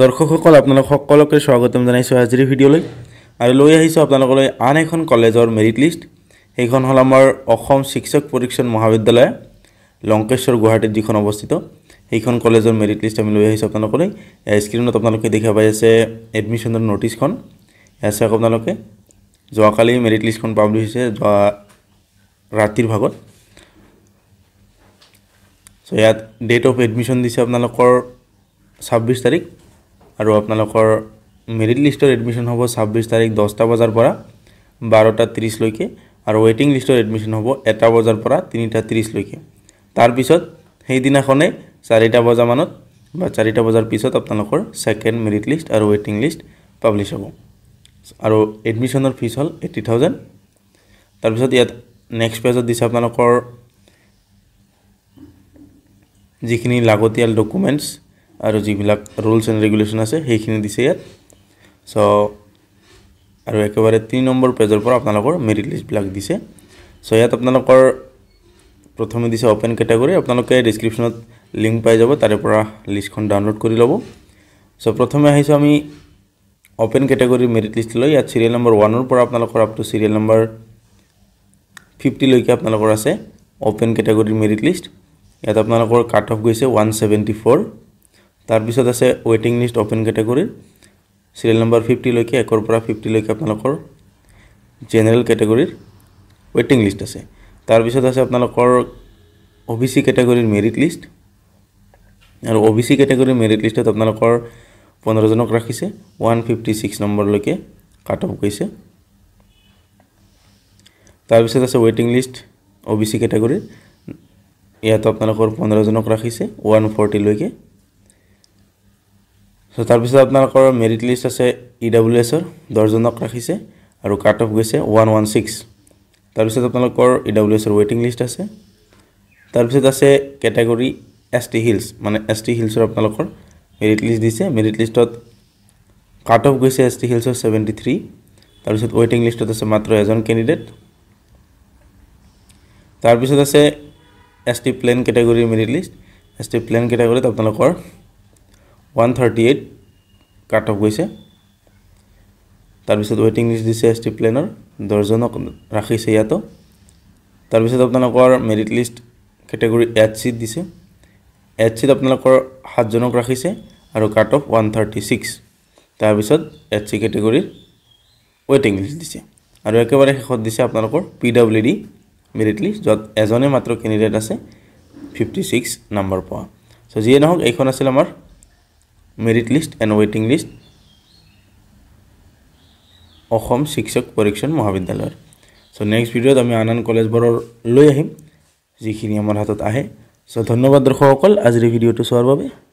দৰ্শকসকল আপোনালোক সকলোকে স্বাগতম জানাইছোঁ আজিৰ ভিডিঅ'লৈ আৰু লৈ আহিছোঁ আপোনালোকলৈ আন এখন কলেজৰ মেৰিট লিষ্ট সেইখন হ'ল আমাৰ অসম শিক্ষক পৰীক্ষণ মহাবিদ্যালয় লংকেশ্বৰ গুৱাহাটীত যিখন অৱস্থিত সেইখন কলেজৰ মেৰিট লিষ্ট আমি লৈ আহিছোঁ আপোনালোকলৈ স্ক্ৰীণত আপোনালোকে দেখা পাই আছে এডমিশ্যনৰ নটিছখন ইয়াত চাওক আপোনালোকে যোৱাকালি মেৰিট লিষ্টখন পাব্লিছ হৈছে যোৱা ৰাতিৰ ভাগত চ' ইয়াত ডেট অফ এডমিশ্যন দিছে আপোনালোকৰ ছাব্বিছ তাৰিখ আৰু আপোনালোকৰ মেৰিট লিষ্টৰ এডমিশ্যন হ'ব ছাব্বিছ তাৰিখ দহটা বজাৰ পৰা বাৰটা ত্ৰিছলৈকে আৰু ৱেটিং লিষ্টৰ এডমিশ্যন হ'ব এটা বজাৰ পৰা তিনিটা ত্ৰিছলৈকে তাৰপিছত সেইদিনাখনেই চাৰিটা বজামানত বা চাৰিটা বজাৰ পিছত আপোনালোকৰ ছেকেণ্ড মেৰিট লিষ্ট আৰু ৱেটিং লিষ্ট পাব্লিছ হ'ব আৰু এডমিশ্যনৰ ফিজ হ'ল এইটি থাউজেণ্ড তাৰপিছত ইয়াত নেক্সট পেজত দিছে আপোনালোকৰ যিখিনি লাগতিয়াল ডকুমেণ্টছ আৰু যিবিলাক ৰুলছ এণ্ড ৰেগুলেশ্যন আছে সেইখিনি দিছে ইয়াত চ' আৰু একেবাৰে তিনি নম্বৰ পেজৰ পৰা আপোনালোকৰ মেৰিট লিষ্টবিলাক দিছে চ' ইয়াত আপোনালোকৰ প্ৰথমে দিছে অ'পেন কেটাগৰী আপোনালোকে ডিছক্ৰিপশ্যনত লিংক পাই যাব তাৰে পৰা লিষ্টখন ডাউনলোড কৰি ল'ব চ' প্ৰথমে আহিছোঁ আমি অ'পেন কেটাগৰীৰ মেৰিট লিষ্ট লৈ ইয়াত চিৰিয়েল নম্বৰ ওৱানৰ পৰা আপোনালোকৰ আপ টু চিৰিয়েল নম্বৰ ফিফটিলৈকে আপোনালোকৰ আছে অ'পেন কেটাগৰীৰ মেৰিট লিষ্ট ইয়াত আপোনালোকৰ কাট অফ গৈছে ওৱান ছেভেণ্টি ফ'ৰ তাৰপিছত আছে ৱেটিং লিষ্ট অপেন কেটেগৰীৰ চিৰিয়েল নম্বৰ ফিফটিলৈকে একৰ পৰা ফিফটিলৈকে আপোনালোকৰ জেনেৰেল কেটেগৰীৰ ৱেটিং লিষ্ট আছে তাৰপিছত আছে আপোনালোকৰ অ বি চি কেটেগৰীৰ মেৰিট লিষ্ট আৰু অ বি চি কেটেগৰীৰ মেৰিট লিষ্টত আপোনালোকৰ পোন্ধৰজনক ৰাখিছে ওৱান ফিফটি ছিক্স নম্বৰলৈকে কাট অফ গৈছে তাৰপিছত আছে ৱেটিং লিষ্ট অ বি চি কেটেগৰীৰ ইয়াত আপোনালোকৰ পোন্ধৰজনক ৰাখিছে ওৱান ফৰ্টিলৈকে চ' তাৰপিছত আপোনালোকৰ মেৰিট লিষ্ট আছে ই ডাব্লিউ এছৰ দহজনক ৰাখিছে আৰু কাট অফ গৈছে ওৱান ওৱান ছিক্স তাৰপিছত আপোনালোকৰ ই ডাব্লিউ এছৰ ৱেইটিং লিষ্ট আছে তাৰপিছত আছে কেটাগৰী এছ টি হিলছ মানে এছ টি হিলছৰ আপোনালোকৰ মেৰিট লিষ্ট দিছে মেৰিট লিষ্টত কাট অফ গৈছে এছ টি হিলছৰ ছেভেণ্টি থ্ৰী তাৰপিছত ৱেইটিং লিষ্টত আছে মাত্ৰ এজন কেণ্ডিডেট তাৰপিছত আছে এছ টি প্লেন কেটাগৰীৰ merit list S T plain কেটাগৰীত আপোনালোকৰ one thirty eight cut off গৈছে তাৰপিছত ৱেটিং লিষ্ট দিছে এছ টি প্লেনৰ দহজনক ৰাখিছে ইয়াতো তাৰপিছত আপোনালোকৰ মেৰিট লিষ্ট কেটেগৰী এইট চিত দিছে এইট চিত আপোনালোকৰ সাতজনক ৰাখিছে আৰু cut off one thirty six তাৰপিছত এইট চি কেটেগৰীৰ ৱেটিং লিষ্ট দিছে আৰু একেবাৰে শেষত দিছে আপোনালোকৰ P W D merit list য'ত এজনে মাত্ৰ কেণ্ডিডেট আছে ফিফটি ছিক্স নাম্বাৰ পোৱা চ' যিয়ে নহওক এইখন আছিল আমাৰ মেৰিট লিষ্ট এণ্ড ৱেইটিং লিষ্ট অসম শিক্ষক পৰীক্ষণ মহাবিদ্যালয়ৰ চ' নেক্সট ভিডিঅ'ত আমি আন আন কলেজবোৰৰ লৈ আহিম যিখিনি আমাৰ হাতত আহে চ' ধন্যবাদ দৰ্শকসকল আজিৰ ভিডিঅ'টো চোৱাৰ বাবে